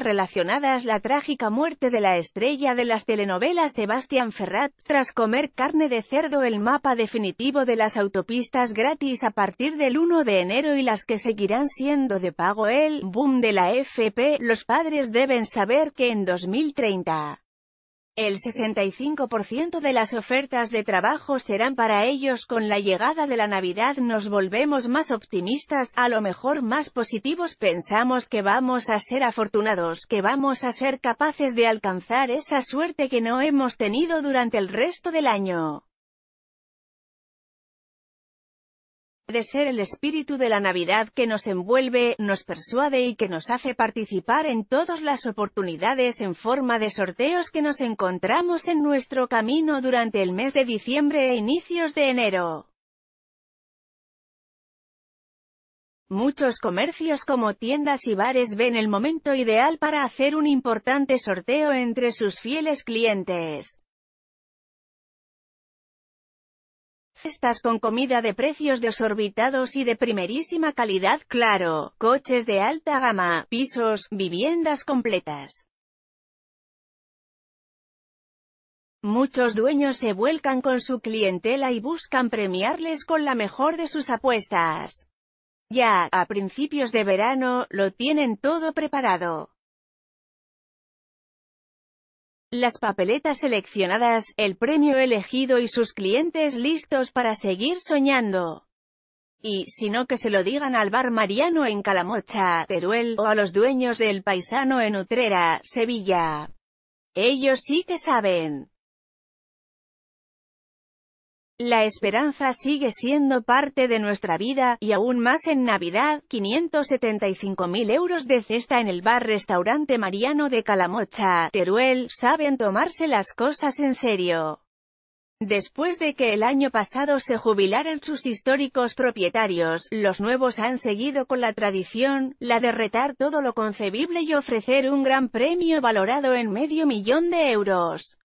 relacionadas la trágica muerte de la estrella de las telenovelas Sebastián Ferrat, tras comer carne de cerdo el mapa definitivo de las autopistas gratis a partir del 1 de enero y las que seguirán siendo de pago el boom de la FP, los padres deben saber que en 2030 el 65% de las ofertas de trabajo serán para ellos con la llegada de la Navidad nos volvemos más optimistas, a lo mejor más positivos pensamos que vamos a ser afortunados, que vamos a ser capaces de alcanzar esa suerte que no hemos tenido durante el resto del año. de ser el espíritu de la Navidad que nos envuelve, nos persuade y que nos hace participar en todas las oportunidades en forma de sorteos que nos encontramos en nuestro camino durante el mes de diciembre e inicios de enero. Muchos comercios como tiendas y bares ven el momento ideal para hacer un importante sorteo entre sus fieles clientes. Cestas con comida de precios desorbitados y de primerísima calidad, claro, coches de alta gama, pisos, viviendas completas. Muchos dueños se vuelcan con su clientela y buscan premiarles con la mejor de sus apuestas. Ya, a principios de verano, lo tienen todo preparado las papeletas seleccionadas, el premio elegido y sus clientes listos para seguir soñando. Y, si no que se lo digan al bar Mariano en Calamocha, Teruel, o a los dueños del Paisano en Utrera, Sevilla. Ellos sí que saben. La esperanza sigue siendo parte de nuestra vida, y aún más en Navidad, 575.000 euros de cesta en el bar-restaurante Mariano de Calamocha, Teruel, saben tomarse las cosas en serio. Después de que el año pasado se jubilaran sus históricos propietarios, los nuevos han seguido con la tradición, la de retar todo lo concebible y ofrecer un gran premio valorado en medio millón de euros.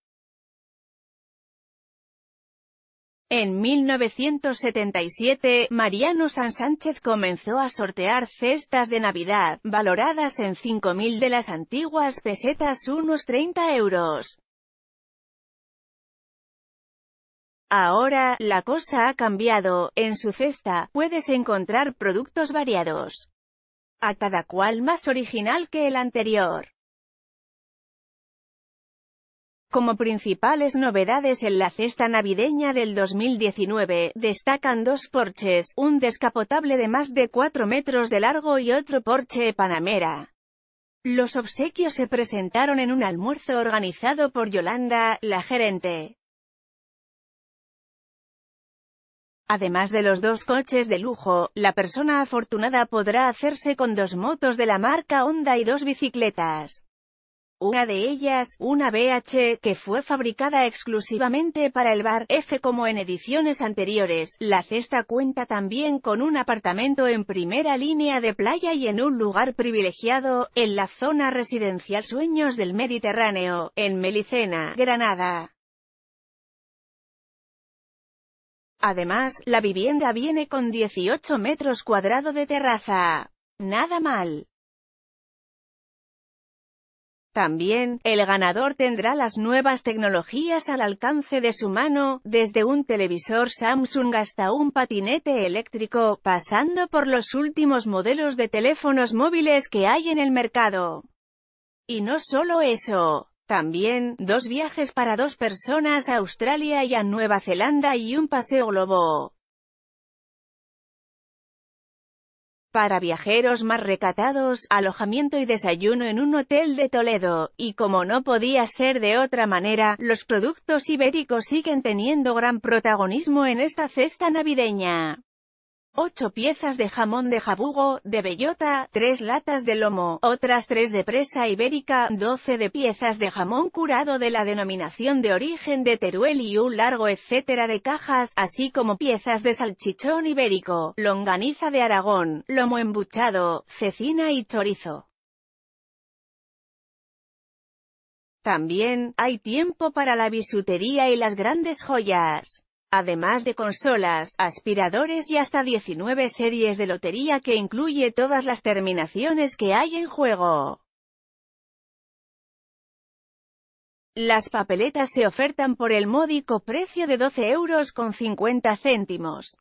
En 1977, Mariano San Sánchez comenzó a sortear cestas de Navidad, valoradas en 5.000 de las antiguas pesetas unos 30 euros. Ahora, la cosa ha cambiado, en su cesta, puedes encontrar productos variados, a cada cual más original que el anterior. Como principales novedades en la cesta navideña del 2019, destacan dos Porches, un descapotable de más de 4 metros de largo y otro porche Panamera. Los obsequios se presentaron en un almuerzo organizado por Yolanda, la gerente. Además de los dos coches de lujo, la persona afortunada podrá hacerse con dos motos de la marca Honda y dos bicicletas. Una de ellas, una BH, que fue fabricada exclusivamente para el bar F como en ediciones anteriores, la cesta cuenta también con un apartamento en primera línea de playa y en un lugar privilegiado, en la zona residencial Sueños del Mediterráneo, en Melicena, Granada. Además, la vivienda viene con 18 metros cuadrados de terraza. Nada mal. También, el ganador tendrá las nuevas tecnologías al alcance de su mano, desde un televisor Samsung hasta un patinete eléctrico, pasando por los últimos modelos de teléfonos móviles que hay en el mercado. Y no solo eso, también, dos viajes para dos personas a Australia y a Nueva Zelanda y un paseo globo. Para viajeros más recatados, alojamiento y desayuno en un hotel de Toledo, y como no podía ser de otra manera, los productos ibéricos siguen teniendo gran protagonismo en esta cesta navideña. 8 piezas de jamón de jabugo, de bellota, 3 latas de lomo, otras 3 de presa ibérica, 12 de piezas de jamón curado de la denominación de origen de Teruel y un largo etcétera de cajas, así como piezas de salchichón ibérico, longaniza de Aragón, lomo embuchado, cecina y chorizo. También, hay tiempo para la bisutería y las grandes joyas además de consolas, aspiradores y hasta 19 series de lotería que incluye todas las terminaciones que hay en juego. Las papeletas se ofertan por el módico precio de 12 euros con 50 céntimos.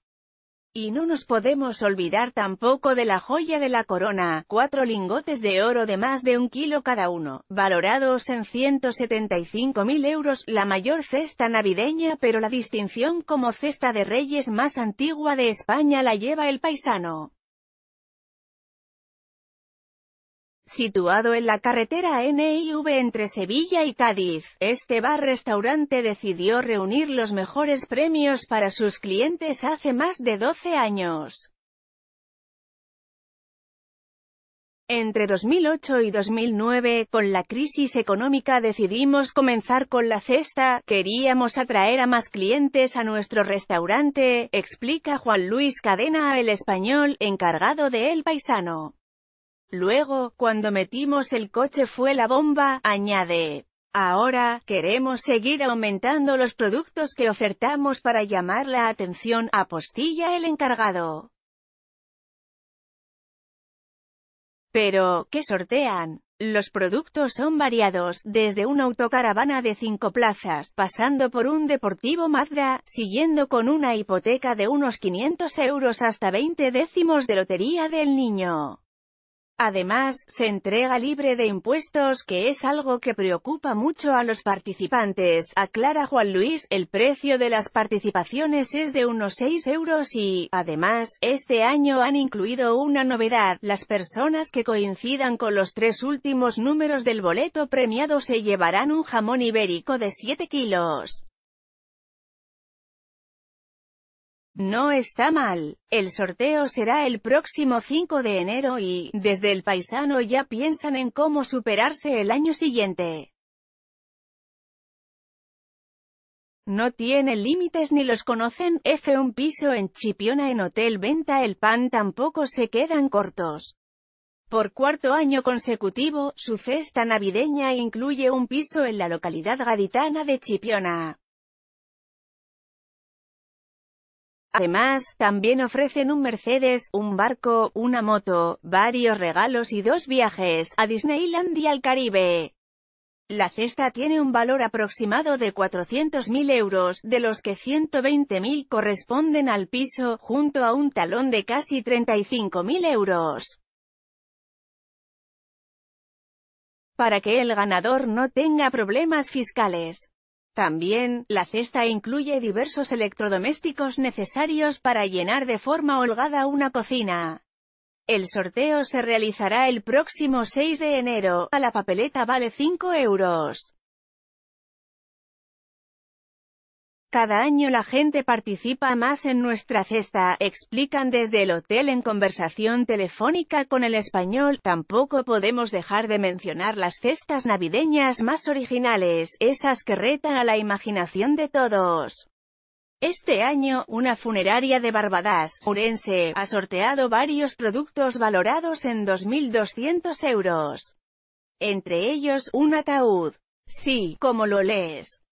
Y no nos podemos olvidar tampoco de la joya de la corona, cuatro lingotes de oro de más de un kilo cada uno, valorados en 175.000 euros, la mayor cesta navideña pero la distinción como cesta de reyes más antigua de España la lleva el paisano. Situado en la carretera NIV entre Sevilla y Cádiz, este bar-restaurante decidió reunir los mejores premios para sus clientes hace más de 12 años. Entre 2008 y 2009, con la crisis económica decidimos comenzar con la cesta, queríamos atraer a más clientes a nuestro restaurante, explica Juan Luis Cadena El Español, encargado de El Paisano. Luego, cuando metimos el coche fue la bomba, añade. Ahora, queremos seguir aumentando los productos que ofertamos para llamar la atención, apostilla el encargado. Pero, ¿qué sortean? Los productos son variados, desde una autocaravana de cinco plazas, pasando por un deportivo Mazda, siguiendo con una hipoteca de unos 500 euros hasta 20 décimos de lotería del niño. Además, se entrega libre de impuestos que es algo que preocupa mucho a los participantes, aclara Juan Luis, el precio de las participaciones es de unos 6 euros y, además, este año han incluido una novedad, las personas que coincidan con los tres últimos números del boleto premiado se llevarán un jamón ibérico de 7 kilos. No está mal. El sorteo será el próximo 5 de enero y, desde el paisano ya piensan en cómo superarse el año siguiente. No tienen límites ni los conocen, f Un piso en Chipiona en Hotel Venta el Pan tampoco se quedan cortos. Por cuarto año consecutivo, su cesta navideña incluye un piso en la localidad gaditana de Chipiona. Además, también ofrecen un Mercedes, un barco, una moto, varios regalos y dos viajes a Disneyland y al Caribe. La cesta tiene un valor aproximado de 400.000 euros, de los que 120.000 corresponden al piso, junto a un talón de casi 35.000 euros. Para que el ganador no tenga problemas fiscales. También, la cesta incluye diversos electrodomésticos necesarios para llenar de forma holgada una cocina. El sorteo se realizará el próximo 6 de enero, a la papeleta vale 5 euros. Cada año la gente participa más en nuestra cesta, explican desde el hotel en conversación telefónica con el español. Tampoco podemos dejar de mencionar las cestas navideñas más originales, esas que retan a la imaginación de todos. Este año, una funeraria de Barbadas, Urense, ha sorteado varios productos valorados en 2.200 euros. Entre ellos, un ataúd. Sí, como lo lees.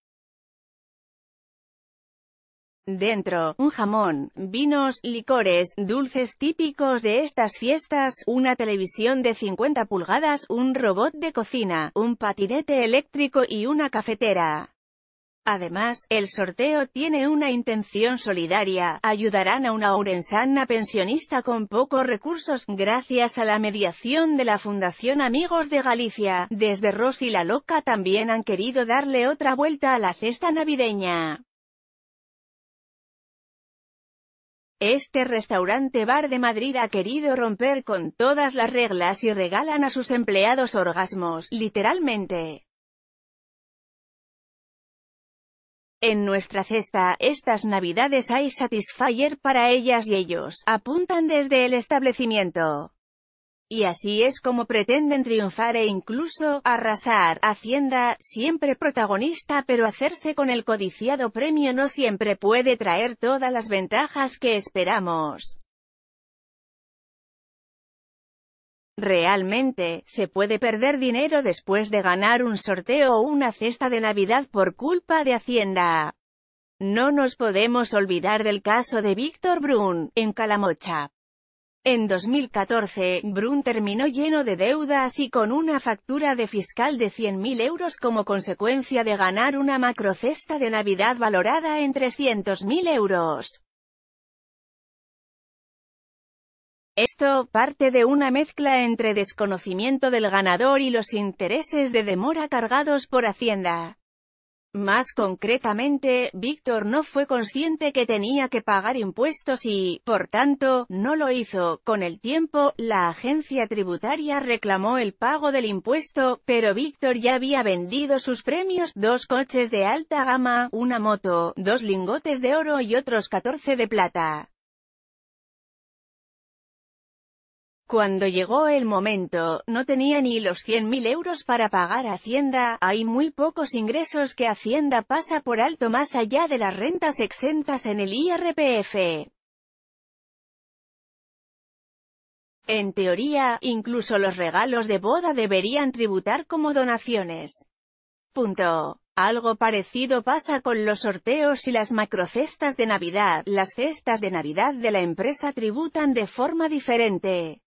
Dentro, un jamón, vinos, licores, dulces típicos de estas fiestas, una televisión de 50 pulgadas, un robot de cocina, un patinete eléctrico y una cafetera. Además, el sorteo tiene una intención solidaria, ayudarán a una orensana pensionista con pocos recursos, gracias a la mediación de la Fundación Amigos de Galicia. Desde Rosy la Loca también han querido darle otra vuelta a la cesta navideña. Este restaurante bar de Madrid ha querido romper con todas las reglas y regalan a sus empleados orgasmos, literalmente. En nuestra cesta, estas navidades hay Satisfyer para ellas y ellos, apuntan desde el establecimiento. Y así es como pretenden triunfar e incluso, arrasar, Hacienda, siempre protagonista pero hacerse con el codiciado premio no siempre puede traer todas las ventajas que esperamos. Realmente, se puede perder dinero después de ganar un sorteo o una cesta de Navidad por culpa de Hacienda. No nos podemos olvidar del caso de Víctor Brun, en Calamocha. En 2014, Brun terminó lleno de deudas y con una factura de fiscal de 100.000 euros como consecuencia de ganar una macrocesta de Navidad valorada en 300.000 euros. Esto parte de una mezcla entre desconocimiento del ganador y los intereses de demora cargados por Hacienda. Más concretamente, Víctor no fue consciente que tenía que pagar impuestos y, por tanto, no lo hizo. Con el tiempo, la agencia tributaria reclamó el pago del impuesto, pero Víctor ya había vendido sus premios, dos coches de alta gama, una moto, dos lingotes de oro y otros 14 de plata. Cuando llegó el momento, no tenía ni los 100.000 euros para pagar Hacienda, hay muy pocos ingresos que Hacienda pasa por alto más allá de las rentas exentas en el IRPF. En teoría, incluso los regalos de boda deberían tributar como donaciones. Punto. Algo parecido pasa con los sorteos y las macrocestas de Navidad. Las cestas de Navidad de la empresa tributan de forma diferente.